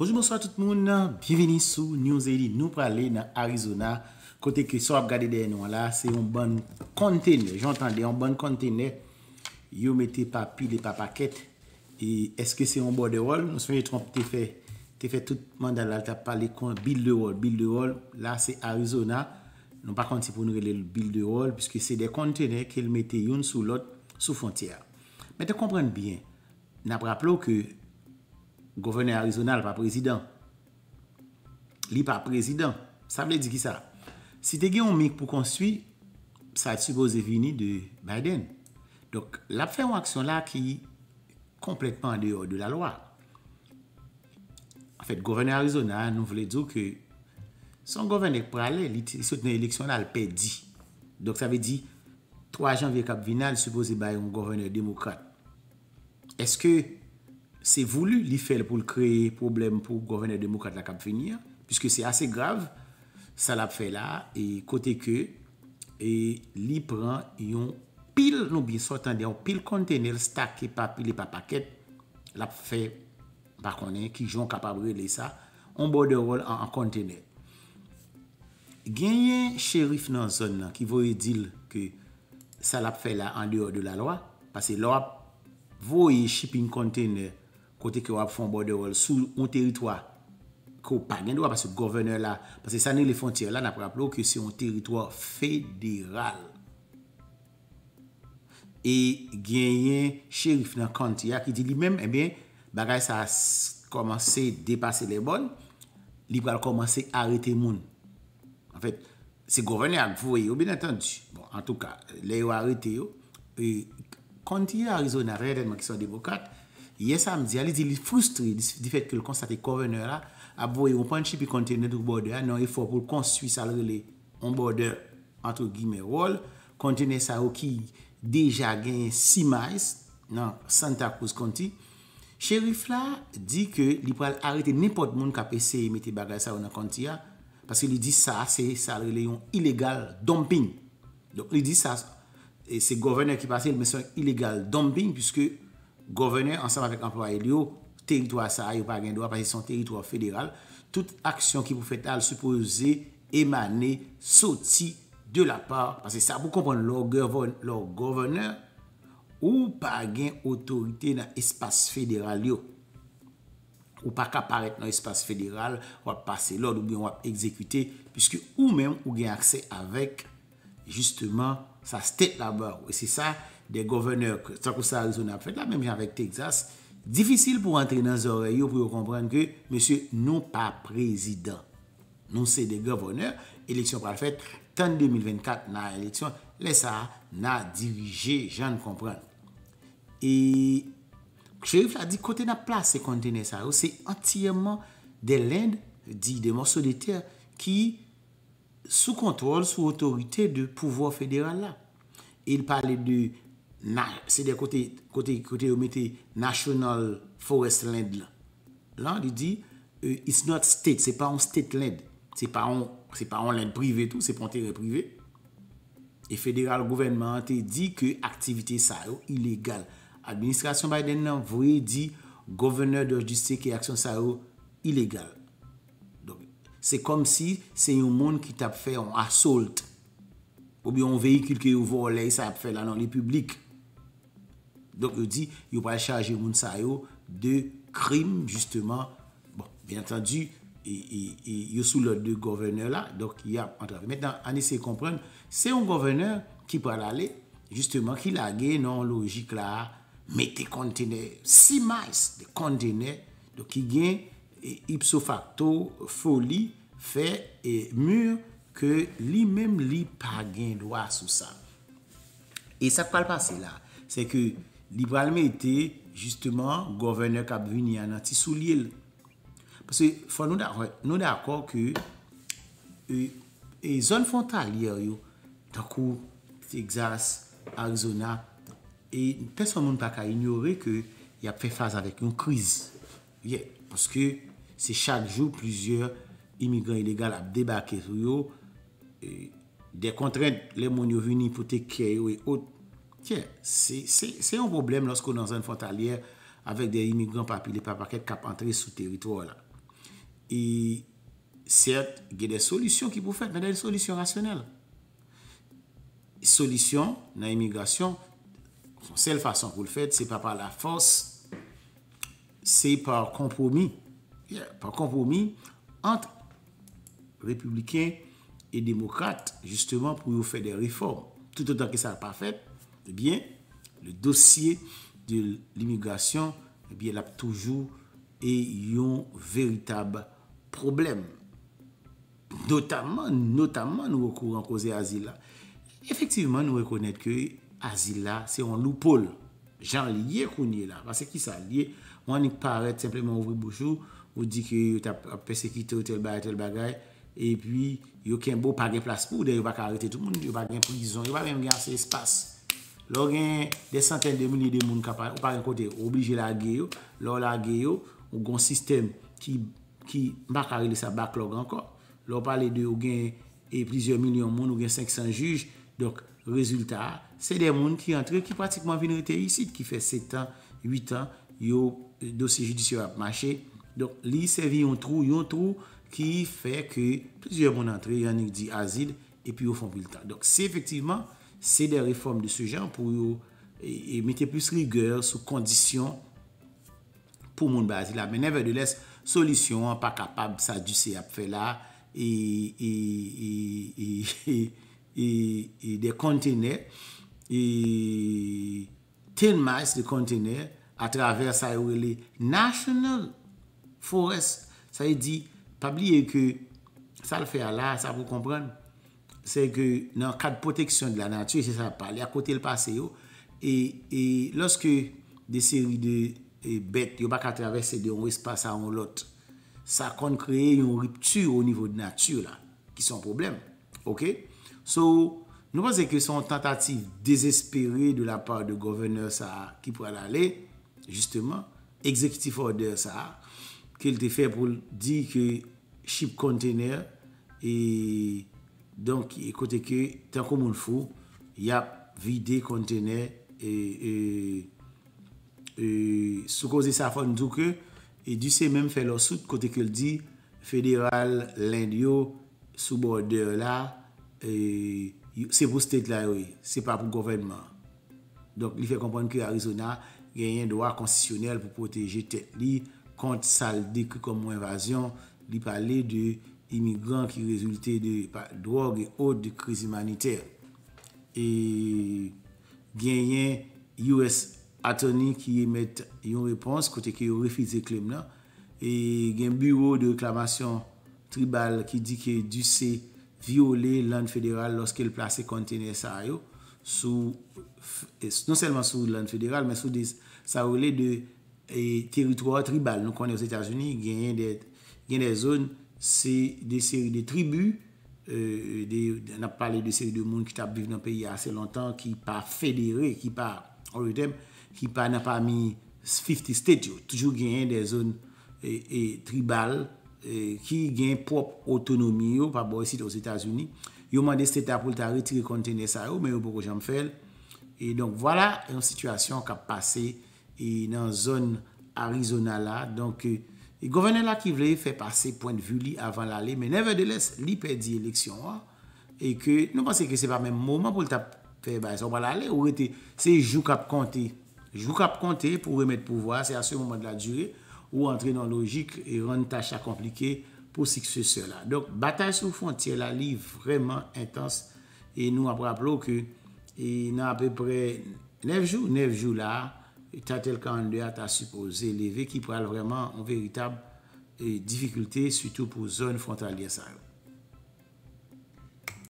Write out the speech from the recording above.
Pojou monswa tout moun nan, biyeveni sou, nyon ze yi di nou prale nan Arizona, kote ki so ap gade de enon la, se yon ban kontene, jantande, yon ban kontene, yon mette papil e pa paket, e eske se yon bo de rol, nou se fanyet tromp te fe, te fe tout mandal al ta pale kon, bil de rol, bil de rol, la se Arizona, nou pa konti pou nou rele bil de rol, piske se de kontene, ke l mette yon sou lot, sou fontyer. Me te komprende bien, nan praplo ke, Gouverneur Arizona l pa prezident. Li pa prezident. Sa mle di ki sa. Si te gen yon mik pou konswi, sa t suboze vini de Biden. Dok, la pfe yon aksyon la ki kompletman de yon de la loa. An fèt, gouverneur Arizona, nou vle dzo ke son gouverneur prale, li souten yon leksyon al pe di. Dok, sa ve di, 3 jan vye kap vinal, suboze bay yon gouverneur demokrate. Eske, Se voulou li fel pou kreye problem pou govener demokrata la kap venir. Piske se ase grav. Sa la ap fe la. E kote ke. E li pran yon pil. Nou bin sotan de yon pil kontenel. Stak ke pa pil e pa paket. La ap fe. Bak konen ki jon kap ap rele sa. On bo de rol an kontenel. Genyen chérif nan zon nan. Ki voye dil ke sa la ap fe la an deor de la loa. Pase loa voye shipping kontenel. kote ki wap fon bode wol sou yon teritwa ko pan yon dwa pas yon governor la pas yon sanil yon fon tir la na praplo ki yon teritwa federal e genyen chérif nan kanti ya ki di li mèm e eh bè bagay sa a komanse depase le bon li wal komanse arete moun an fèt se governor vwe yo ben entendi bon an tou ka le yo arete yo e kanti ya Arizona reydenman ki son devokat Ye sa m zi, alè di li frustri di fèt ke l'konstate kovènèr la, ap wè yon panchi pi kante yon edou borde a, nan e fò pou l'konstuit sa l'relè yon borde, anto gime rol, kante yon e sa wè ki deja gen 6 mays, nan Santa Cruz kante, chérif la di ke li pral arète nèpot moun ka pèsè e mette bagay sa wè nan kante ya, paske li di sa, se sa l'relè yon ilegal dumping. Donk li di sa, e se kovènèr ki pase, il mè sè yon ilegal dumping, püske, Gouvernèr ansèm apèk anploayè li yo, teritouwa sa a yo pa gen do ap pase son teritouwa fèderal. Tout aksyon ki pou fèt al se pose, emanè, soti de la par. Pase sa pou kompon lor gèvon, lor gouvernèr, ou pa gen otorite nan espase fèderal yo. Ou pa ka paret nan espase fèderal, wap pase lòd ou gen wap ekzekwite. Piske ou mèm ou gen aksè avèk, jistèman, sa stèt la bòr wè, sè sa. De gouverneur... Sakou Sarouzou nan ap fèt la... Mèm jè avèk Texas... Difisil pou rentre nan zoreyo... Pou yo kompran ke... Mèsyou nou pa prezidant... Nou se de gouverneur... Eleksyon pral fèt... Tan 2024 nan eleksyon... Lesa nan dirije... Jan kompran... E... Cherif la di... Kote nan plase kontene Sarouzou... Se antiyèman... De lènd... Di de mòs solitèr... Ki... Sou kontrol... Sou otorite de pouvo fèderal la... Il pale de... na, se de kote, kote, kote yo mette National Forest Land la. La, di di, euh, it's not state, se pa on state land. Se pa on, se pa on land privé tout, se pon terè privé. E federal government, di ki aktivite sa yo, ilégal. Administration Biden nan vwe di governor de jisté ki aksyon sa yo, ilégal. Se kom si, se yon moun ki tap fè yon asolt. Ou bi yon veyikil ki yon volay sa ap fè la nan li publik. Donk yo di, yo pa la chaje moun sa yo de krim, justeman, bon, bien atendu, e, e, e, yo sou lor de gouverneur la, donk ya, entran, metan, an ese komprende, se yon gouverneur ki parale, justeman, ki la gen nan logik la, mette kontene, si mas de kontene, donk ki gen ipso facto foli fe, e mure ke li mem li pa gen lwa sou sa. E sa kwa l pase la, se ke Libralme ete, justement, gouverneur Kabvini anan, ti sou li el. Pase, fwa nou da akor ki, e, e zon fwantal, yè yo, takou, te gzas, ak zonan, e person nou npa ka ignore ki, y ap fe faz avèk yon kriz. Ye, pase ki, se chak jou, plizye, imigran ilegal ap debake, sou yo, e, de kontren, le moun yo vini, ipoteke, ou e ot, Tiè, se yon problem losko nan zan fonta liè avèk de imigran papilè papakè kap antre sou teritwò la. E cert, genè solisyon ki pou fèt, menè solisyon rasyonel. Solisyon nan imigrasyon son sel fason pou fèt, se pa pa la fòs, se pa kompomi, pa kompomi ant republikèn e demokrât justèman pou yon fèt de refòm. Tout an tan ki sa pa fèt, Ebyen, le dosye de l'immigrasyon, ebyen, eh l'ap toujou e yon veritab problem. Notaman, notaman nou wakouran kouze azila. Efektiveman nou rekounet ke azila se yon loupol. Jan liye kou niye la. Pase ki sa liye, wani paret simplement ouvri boujou, ou di ke yon ap pesekite ou tel bagay, tel bagay, e pi yon ken bo page plas pou, ou de yon va karete tout moun, yon va gen plizon, yon va remgen se espas. Lo gen de santen de mouni de moun kapal, ou pa gen kote, ou obligé la geyo. Lo la geyo, ou gen sistem ki bak a rele sa bak log anko. Lo pale de ou gen e plizye mouni moun, ou gen 500 juj, dok rezultat, se de moun ki entre, ki pratikman vin rete yisid, ki fe 7 an, 8 an, yo dosye judisyon ap mache. Dok li se vi yon trou, yon trou ki fe ke plizye moun entre, yon yon di azil, epi yo fon bilta. Dok se efektivman... Se de reform de se jan pou yo e mette plus rigour sou kondisyon pou moun basi la. Men evè de les, solisyon, pa kapab sa du se ap fè la e e de kontene e ten mas de kontene a traver sa yore le national forest. Sa yè di, pabliye ke sa l fè a la, sa pou kompranm. se ke nan kade proteksyon de la natye, se sa pale akote l'pase yo, e loske de seri de bet, yo bak atravesse de wispasa an lot, sa kon kreye yon riptu ou nivou de natye la, ki son probleme, ok? So, nou pan se ke son tentatif desesperi de la par de governor sa, ki pral ale, justeman, executive order sa, ke l te fe pou di ke ship container e... Donk, ekote ke, tenkou moun fou, yap, vide kontene, soukoze sa fon tout ke, e di se men fè lò sout, kote ke l di, federal, l'indio, soubo de la, se pou stèk la yo, se pa pou govenman. Donk, li fè kompon ke Arizona, genyen doa konsisyonel pou poteje tèk li, kont sal de kòm moun evasyon, li pale de... imigran ki rezulte de droge ou de kriz imanite. E gen yen US attorney ki emet yon repons kote ke yon refize klem nan. E gen bureau de reklamasyon tribal ki di ke du se viole land federal loske l plase kontene sa yo sou, non selman sou land federal, men sou de sa wole de teritroya tribal. Nou konen yo Zeta Geni, gen yen de zone se euh, de seri de tribu, de, nap pale de seri de moun ki tap vive nan peyi ase lontan, ki pa federe, ki pa, ori tem, ki pa nap pa mi 50 state yo, toujou genye de zon tribal, ki genye pop otonomi yo, pa bo esi dos Etats-Unis, yo man de state apol tari, tire kontene sa yo, me yo bo ko jam fel, e donk wala, yon situasyon kap pase, e nan zon Arizona la, donk, euh, E govenen la ki vleye fè pa se point vu li avan la li, men nevertheless, li pè di eleksyon wa, e ke nou panse ki se pa men mouman pou l tap fè, ba yon ban la li, ou rete se jou kap kante, jou kap kante pou remet pouvoi, se a se mouman de la djure, ou antre nan logik, e ronde tach a komplike pou sikse se la. Donk, batal sou fon tye la li vreman intense, e nou apra plo ke, e nan apè pre nef jou, nef jou la, tan tel kan le atasupo ze leve ki pral vreman an veritab e euh, difikulte sutou pou zon frontal yasarou.